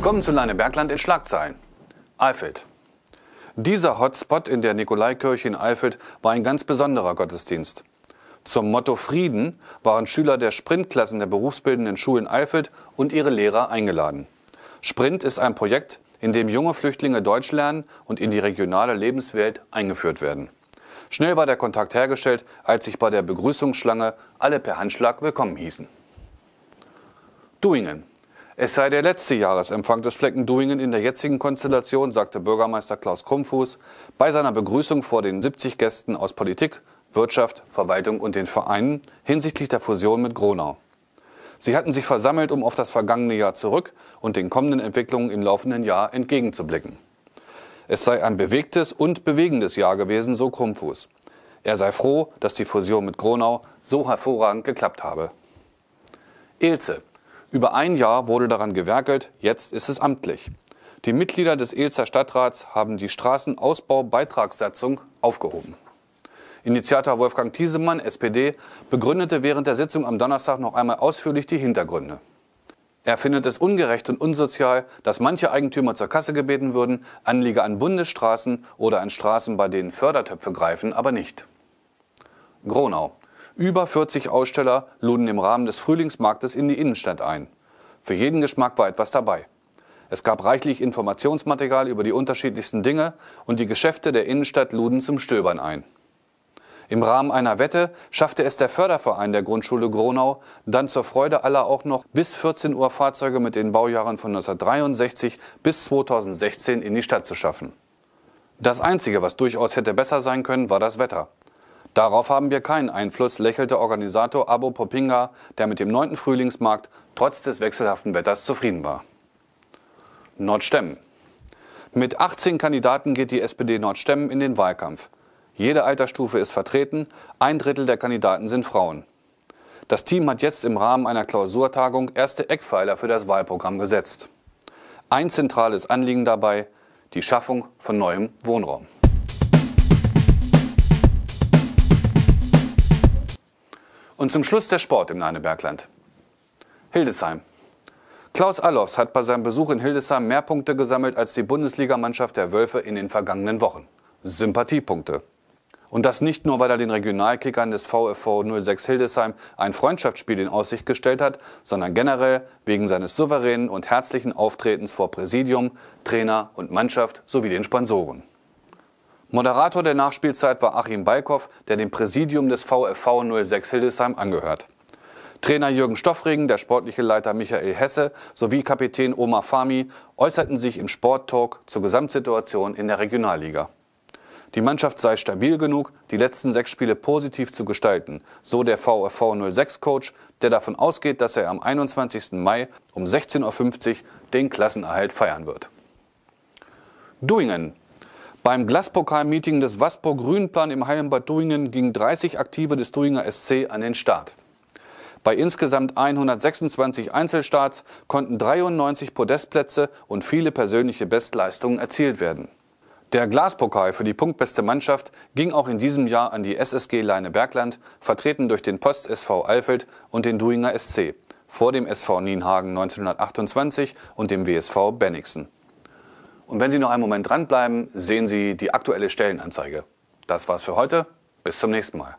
Willkommen zu Leine Bergland in Schlagzeilen. Eifelt. Dieser Hotspot in der Nikolaikirche in Eifelt war ein ganz besonderer Gottesdienst. Zum Motto Frieden waren Schüler der Sprintklassen der berufsbildenden Schulen Eifelt und ihre Lehrer eingeladen. Sprint ist ein Projekt, in dem junge Flüchtlinge Deutsch lernen und in die regionale Lebenswelt eingeführt werden. Schnell war der Kontakt hergestellt, als sich bei der Begrüßungsschlange alle per Handschlag willkommen hießen. Duingen. Es sei der letzte Jahresempfang des Fleckenduingen in der jetzigen Konstellation, sagte Bürgermeister Klaus Krummfuß bei seiner Begrüßung vor den 70 Gästen aus Politik, Wirtschaft, Verwaltung und den Vereinen hinsichtlich der Fusion mit Gronau. Sie hatten sich versammelt, um auf das vergangene Jahr zurück und den kommenden Entwicklungen im laufenden Jahr entgegenzublicken. Es sei ein bewegtes und bewegendes Jahr gewesen, so Krummfuß. Er sei froh, dass die Fusion mit Gronau so hervorragend geklappt habe. Ilze, über ein Jahr wurde daran gewerkelt, jetzt ist es amtlich. Die Mitglieder des Elster Stadtrats haben die Straßenausbaubeitragssatzung aufgehoben. Initiator Wolfgang Thiesemann, SPD, begründete während der Sitzung am Donnerstag noch einmal ausführlich die Hintergründe. Er findet es ungerecht und unsozial, dass manche Eigentümer zur Kasse gebeten würden, Anlieger an Bundesstraßen oder an Straßen, bei denen Fördertöpfe greifen, aber nicht. Gronau. Über 40 Aussteller luden im Rahmen des Frühlingsmarktes in die Innenstadt ein. Für jeden Geschmack war etwas dabei. Es gab reichlich Informationsmaterial über die unterschiedlichsten Dinge und die Geschäfte der Innenstadt luden zum Stöbern ein. Im Rahmen einer Wette schaffte es der Förderverein der Grundschule Gronau dann zur Freude aller auch noch bis 14 Uhr Fahrzeuge mit den Baujahren von 1963 bis 2016 in die Stadt zu schaffen. Das Einzige, was durchaus hätte besser sein können, war das Wetter. Darauf haben wir keinen Einfluss, lächelte Organisator Abo Popinga, der mit dem neunten Frühlingsmarkt trotz des wechselhaften Wetters zufrieden war. Nordstemmen. Mit 18 Kandidaten geht die SPD Nordstemmen in den Wahlkampf. Jede Altersstufe ist vertreten, ein Drittel der Kandidaten sind Frauen. Das Team hat jetzt im Rahmen einer Klausurtagung erste Eckpfeiler für das Wahlprogramm gesetzt. Ein zentrales Anliegen dabei die Schaffung von neuem Wohnraum. Und zum Schluss der Sport im Nahebergland. Hildesheim. Klaus Allofs hat bei seinem Besuch in Hildesheim mehr Punkte gesammelt als die Bundesligamannschaft der Wölfe in den vergangenen Wochen. Sympathiepunkte. Und das nicht nur, weil er den Regionalkickern des VfV 06 Hildesheim ein Freundschaftsspiel in Aussicht gestellt hat, sondern generell wegen seines souveränen und herzlichen Auftretens vor Präsidium, Trainer und Mannschaft sowie den Sponsoren. Moderator der Nachspielzeit war Achim Balkow, der dem Präsidium des VfV 06 Hildesheim angehört. Trainer Jürgen Stoffregen, der sportliche Leiter Michael Hesse sowie Kapitän Omar Fami äußerten sich im Sporttalk zur Gesamtsituation in der Regionalliga. Die Mannschaft sei stabil genug, die letzten sechs Spiele positiv zu gestalten, so der VfV 06 Coach, der davon ausgeht, dass er am 21. Mai um 16.50 Uhr den Klassenerhalt feiern wird. Duingen beim Glaspokal-Meeting des Waspo Grünplan im Heilenbad Duingen gingen 30 Aktive des Duinger SC an den Start. Bei insgesamt 126 Einzelstarts konnten 93 Podestplätze und viele persönliche Bestleistungen erzielt werden. Der Glaspokal für die punktbeste Mannschaft ging auch in diesem Jahr an die SSG Leine Bergland, vertreten durch den Post SV Alfeld und den Duinger SC, vor dem SV Nienhagen 1928 und dem WSV Bennigsen. Und wenn Sie noch einen Moment dranbleiben, sehen Sie die aktuelle Stellenanzeige. Das war's für heute. Bis zum nächsten Mal.